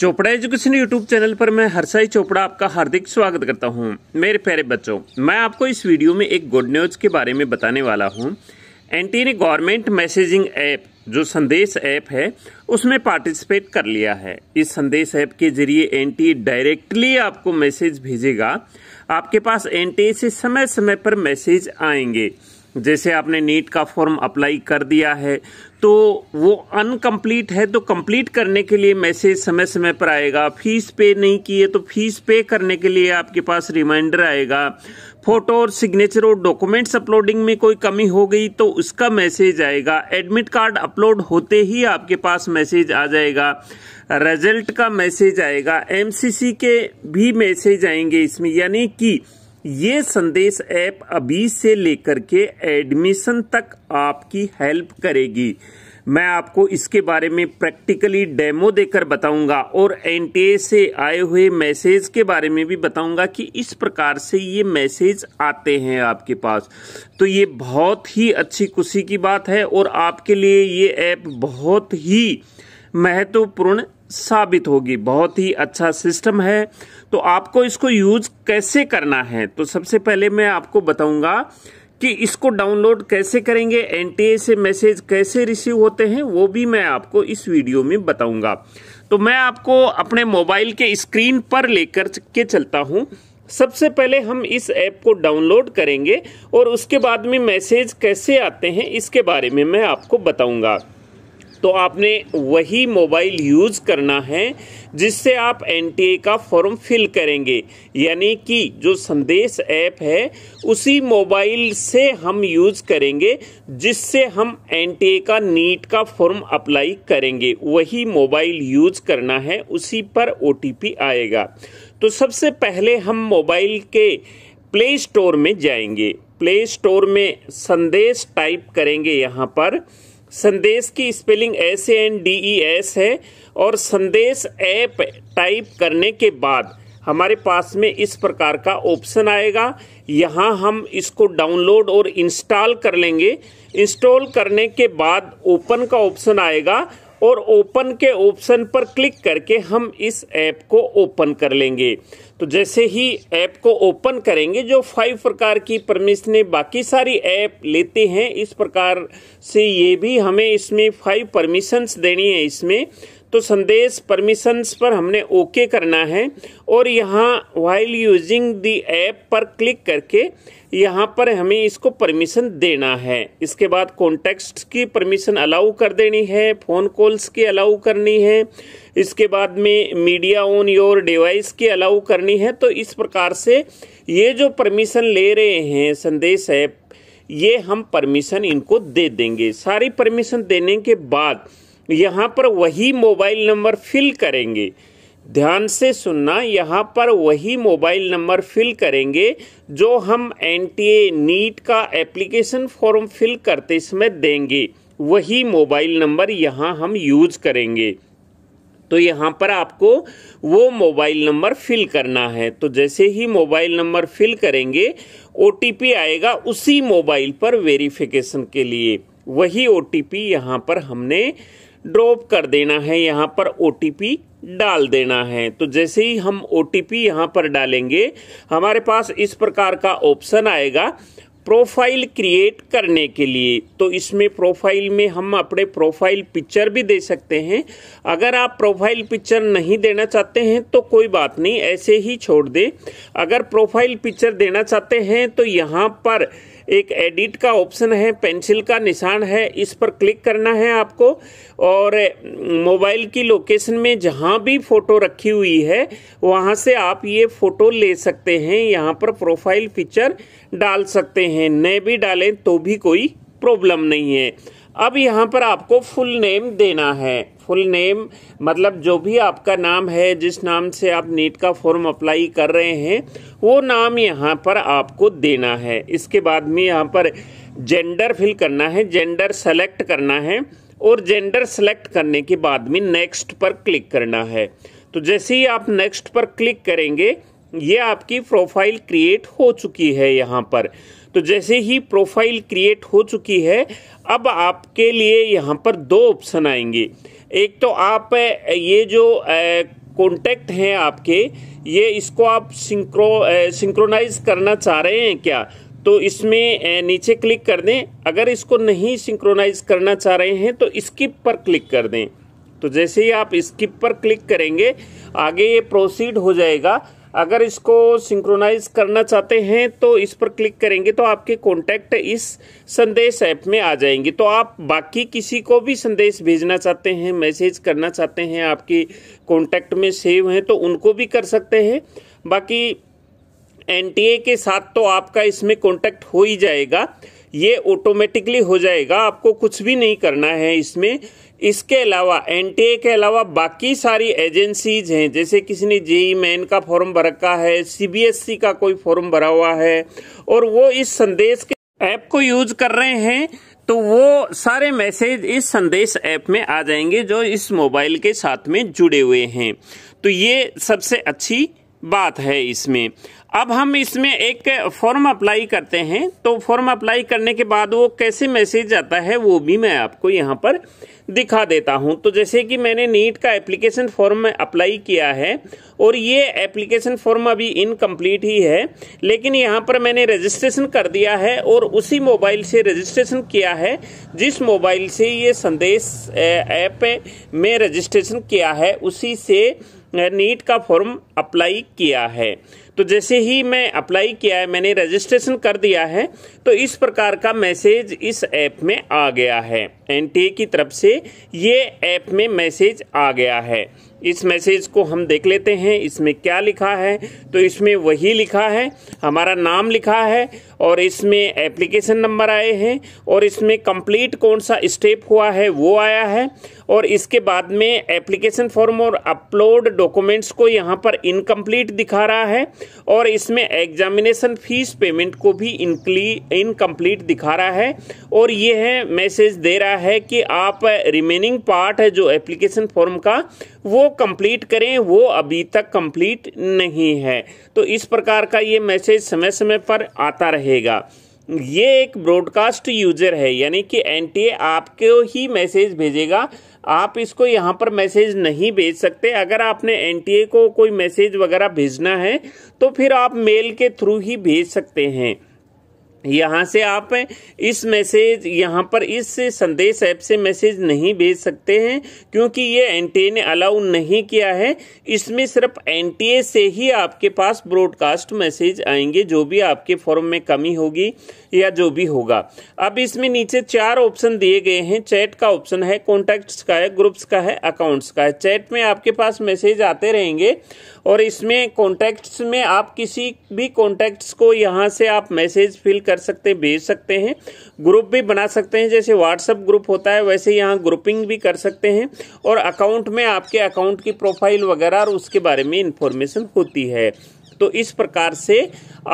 Chopra education YouTube channel पर मैं हर्षाई चोपड़ा आपका हार्दिक स्वागत करता हूं मेरे प्यारे बच्चों मैं आपको इस वीडियो में एक गुड न्यूज के बारे में बताने वाला हूं एंटी ने गवर्नमेंट मैसेजिंग ऐप जो संदेश ऐप है उसमें पार्टिसिपेट कर लिया है इस संदेश ऐप के जरिए एन डायरेक्टली आपको मैसेज भेजेगा आपके पास एन से समय समय पर मैसेज आएंगे जैसे आपने नीट का फॉर्म अप्लाई कर दिया है तो वो अनकम्प्लीट है तो कंप्लीट करने के लिए मैसेज समय समय पर आएगा फीस पे नहीं किए तो फीस पे करने के लिए आपके पास रिमाइंडर आएगा फोटो और सिग्नेचर और डॉक्यूमेंट्स अपलोडिंग में कोई कमी हो गई तो उसका मैसेज आएगा एडमिट कार्ड अपलोड होते ही आपके पास मैसेज आ जाएगा रिजल्ट का मैसेज आएगा एमसीसी के भी मैसेज आएंगे इसमें यानी कि ये संदेश ऐप अभी से लेकर के एडमिशन तक आपकी हेल्प करेगी मैं आपको इसके बारे में प्रैक्टिकली डेमो देकर बताऊंगा और एन से आए हुए मैसेज के बारे में भी बताऊंगा कि इस प्रकार से ये मैसेज आते हैं आपके पास तो ये बहुत ही अच्छी खुशी की बात है और आपके लिए ये ऐप बहुत ही महत्वपूर्ण साबित होगी बहुत ही अच्छा सिस्टम है तो आपको इसको यूज कैसे करना है तो सबसे पहले मैं आपको बताऊंगा कि इसको डाउनलोड कैसे करेंगे एनटीए से मैसेज कैसे रिसीव होते हैं वो भी मैं आपको इस वीडियो में बताऊंगा तो मैं आपको अपने मोबाइल के स्क्रीन पर लेकर के चलता हूं सबसे पहले हम इस ऐप को डाउनलोड करेंगे और उसके बाद में मैसेज कैसे आते हैं इसके बारे में मैं आपको बताऊंगा तो आपने वही मोबाइल यूज़ करना है जिससे आप एन का फॉर्म फिल करेंगे यानी कि जो संदेश ऐप है उसी मोबाइल से हम यूज़ करेंगे जिससे हम एन का नीट का फॉर्म अप्लाई करेंगे वही मोबाइल यूज़ करना है उसी पर ओ आएगा तो सबसे पहले हम मोबाइल के प्ले स्टोर में जाएंगे प्ले स्टोर में संदेश टाइप करेंगे यहाँ पर संदेश की spelling S N D E S है और संदेश ऐप टाइप करने के बाद हमारे पास में इस प्रकार का ऑप्शन आएगा यहाँ हम इसको डाउनलोड और इंस्टॉल कर लेंगे इंस्टॉल करने के बाद ओपन का ऑप्शन आएगा और ओपन के ऑप्शन पर क्लिक करके हम इस ऐप को ओपन कर लेंगे तो जैसे ही ऐप को ओपन करेंगे जो फाइव प्रकार की परमिशन बाकी सारी ऐप लेते हैं इस प्रकार से ये भी हमें इसमें फाइव परमिशंस देनी है इसमें तो संदेश परमिशंस पर हमने ओके करना है और यहाँ वाइल यूजिंग दी ऐप पर क्लिक करके यहाँ पर हमें इसको परमिशन देना है इसके बाद कॉन्टेक्स्ट की परमिशन अलाउ कर देनी है फ़ोन कॉल्स की अलाउ करनी है इसके बाद में मीडिया ऑन योर डिवाइस की अलाउ करनी है तो इस प्रकार से ये जो परमिशन ले रहे हैं संदेश ऐप ये हम परमिशन इनको दे देंगे सारी परमिशन देने के बाद यहाँ पर वही मोबाइल नंबर फिल करेंगे ध्यान से सुनना यहाँ पर वही मोबाइल नंबर फिल करेंगे जो हम एन टी नीट का एप्लीकेशन फॉर्म फिल करते समय देंगे वही मोबाइल नंबर यहाँ हम यूज करेंगे तो यहाँ पर आपको वो मोबाइल नंबर फिल करना है तो जैसे ही मोबाइल नंबर फिल करेंगे ओ आएगा उसी मोबाइल पर वेरिफिकेशन के लिए वही ओ टी यहाँ पर हमने ड्रॉप कर देना है यहाँ पर ओ डाल देना है तो जैसे ही हम ओ टी पी यहाँ पर डालेंगे हमारे पास इस प्रकार का ऑप्शन आएगा प्रोफाइल क्रिएट करने के लिए तो इसमें प्रोफाइल में हम अपने प्रोफाइल पिक्चर भी दे सकते हैं अगर आप प्रोफाइल पिक्चर नहीं देना चाहते हैं तो कोई बात नहीं ऐसे ही छोड़ दें अगर प्रोफाइल पिक्चर देना चाहते हैं तो यहाँ पर एक एडिट का ऑप्शन है पेंसिल का निशान है इस पर क्लिक करना है आपको और मोबाइल mm, की लोकेशन में जहाँ भी फ़ोटो रखी हुई है वहाँ से आप ये फ़ोटो ले सकते हैं यहाँ पर प्रोफाइल पिक्चर डाल सकते हैं नए भी डालें तो भी कोई प्रॉब्लम नहीं है अब यहाँ पर आपको फुल नेम देना है फुल नेम मतलब जो भी आपका नाम है जिस नाम से आप नीट का फॉर्म अप्लाई कर रहे हैं वो नाम यहाँ पर आपको देना है इसके बाद में यहाँ पर जेंडर फिल करना है जेंडर सेलेक्ट करना है और जेंडर सेलेक्ट करने के बाद में नेक्स्ट पर क्लिक करना है तो जैसे ही आप नेक्स्ट पर क्लिक करेंगे ये आपकी प्रोफाइल क्रिएट हो चुकी है यहाँ पर तो जैसे ही प्रोफाइल क्रिएट हो चुकी है अब आपके लिए यहाँ पर दो ऑप्शन आएंगे एक तो आप ये जो कॉन्टैक्ट हैं आपके ये इसको आप सिंक्रो सिंक्रोनाइज करना चाह रहे हैं क्या तो इसमें नीचे क्लिक कर दें अगर इसको नहीं सिंक्रोनाइज करना चाह रहे हैं तो स्किप पर क्लिक कर दें तो जैसे ही आप स्किप पर क्लिक करेंगे आगे ये प्रोसीड हो जाएगा अगर इसको सिंक्रोनाइज करना चाहते हैं तो इस पर क्लिक करेंगे तो आपके कॉन्टैक्ट इस संदेश ऐप में आ जाएंगे तो आप बाकी किसी को भी संदेश भेजना चाहते हैं मैसेज करना चाहते हैं आपके कॉन्टैक्ट में सेव हैं तो उनको भी कर सकते हैं बाकी एन के साथ तो आपका इसमें कॉन्टैक्ट हो ही जाएगा ये ऑटोमेटिकली हो जाएगा आपको कुछ भी नहीं करना है इसमें इसके अलावा एन के अलावा बाकी सारी एजेंसीज हैं जैसे किसी ने जेई मैन का फॉर्म भर रखा है सीबीएसई e का कोई फॉर्म भरा हुआ है और वो इस संदेश के ऐप को यूज कर रहे हैं तो वो सारे मैसेज इस संदेश ऐप में आ जाएंगे जो इस मोबाइल के साथ में जुड़े हुए हैं तो ये सबसे अच्छी बात है इसमें अब हम इसमें एक फॉर्म अप्लाई करते हैं तो फॉर्म अप्लाई करने के बाद वो कैसे मैसेज आता है वो भी मैं आपको यहाँ पर दिखा देता हूँ तो जैसे कि मैंने नीट का एप्लीकेशन फॉर्म अप्लाई किया है और ये एप्लीकेशन फॉर्म अभी इनकम्प्लीट ही है लेकिन यहाँ पर मैंने रजिस्ट्रेशन कर दिया है और उसी मोबाइल से रजिस्ट्रेशन किया है जिस मोबाइल से ये संदेश ऐप में रजिस्ट्रेशन किया है उसी से नीट का फॉर्म अप्लाई किया है तो जैसे ही मैं अप्लाई किया है मैंने रजिस्ट्रेशन कर दिया है तो इस प्रकार का मैसेज इस ऐप में आ गया है एन की तरफ से ये ऐप में मैसेज आ गया है इस मैसेज को हम देख लेते हैं इसमें क्या लिखा है तो इसमें वही लिखा है हमारा नाम लिखा है और इसमें एप्लीकेशन नंबर आए हैं और इसमें कंप्लीट कौन सा स्टेप हुआ है वो आया है और इसके बाद में एप्लीकेशन फॉर्म और अपलोड डॉक्यूमेंट्स को यहाँ पर इनकम्प्लीट दिखा रहा है और इसमें एग्जामिनेशन फीस पेमेंट को भी इनकम्प्लीट दिखा रहा है और ये है मैसेज दे रहा है कि आप रिमेनिंग पार्ट है जो एप्लीकेशन फॉर्म का वो कंप्लीट करें वो अभी तक कंप्लीट नहीं है तो इस प्रकार का ये मैसेज समय समय पर आता रहेगा ये एक ब्रॉडकास्ट यूजर है यानी कि एन आपको ही मैसेज भेजेगा आप इसको यहाँ पर मैसेज नहीं भेज सकते अगर आपने एनटीए को कोई मैसेज वगैरह भेजना है तो फिर आप मेल के थ्रू ही भेज सकते हैं यहाँ से आप इस मैसेज यहाँ पर इस संदेश ऐप से मैसेज नहीं भेज सकते हैं क्योंकि ये एन ने अलाउ नहीं किया है इसमें सिर्फ एन से ही आपके पास ब्रॉडकास्ट मैसेज आएंगे जो भी आपके फॉर्म में कमी होगी या जो भी होगा अब इसमें नीचे चार ऑप्शन दिए गए हैं चैट का ऑप्शन है कॉन्टैक्ट्स का है ग्रुप्स का है अकाउंट्स का है चैट में आपके पास मैसेज आते रहेंगे और इसमें कॉन्टैक्ट्स में आप किसी भी कॉन्टैक्ट्स को यहाँ से आप मैसेज फिल कर सकते हैं भेज सकते हैं ग्रुप भी बना सकते हैं जैसे व्हाट्सअप ग्रुप होता है वैसे यहाँ ग्रुपिंग भी कर सकते हैं और अकाउंट में आपके अकाउंट की प्रोफाइल वगैरह और उसके बारे में इंफॉर्मेशन होती है तो इस प्रकार से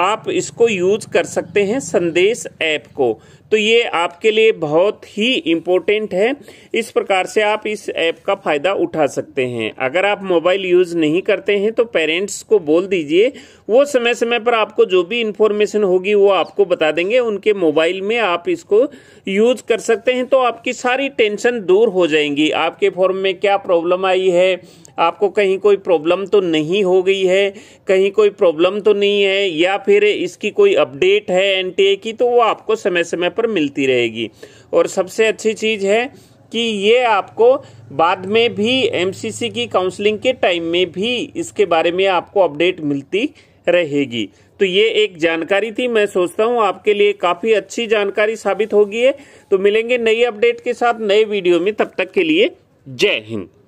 आप इसको यूज कर सकते हैं संदेश ऐप को तो ये आपके लिए बहुत ही इम्पोर्टेंट है इस प्रकार से आप इस ऐप का फ़ायदा उठा सकते हैं अगर आप मोबाइल यूज़ नहीं करते हैं तो पेरेंट्स को बोल दीजिए वो समय समय पर आपको जो भी इंफॉर्मेशन होगी वो आपको बता देंगे उनके मोबाइल में आप इसको यूज कर सकते हैं तो आपकी सारी टेंशन दूर हो जाएंगी आपके फॉर्म में क्या प्रॉब्लम आई है आपको कहीं कोई प्रॉब्लम तो नहीं हो गई है कहीं कोई प्रॉब्लम तो नहीं है या फिर इसकी कोई अपडेट है एन की तो वो आपको समय समय पर मिलती रहेगी और सबसे अच्छी चीज़ है कि ये आपको बाद में भी एम की काउंसलिंग के टाइम में भी इसके बारे में आपको अपडेट मिलती रहेगी तो ये एक जानकारी थी मैं सोचता हूँ आपके लिए काफ़ी अच्छी जानकारी साबित होगी है तो मिलेंगे नई अपडेट के साथ नए वीडियो में तब तक के लिए जय हिंद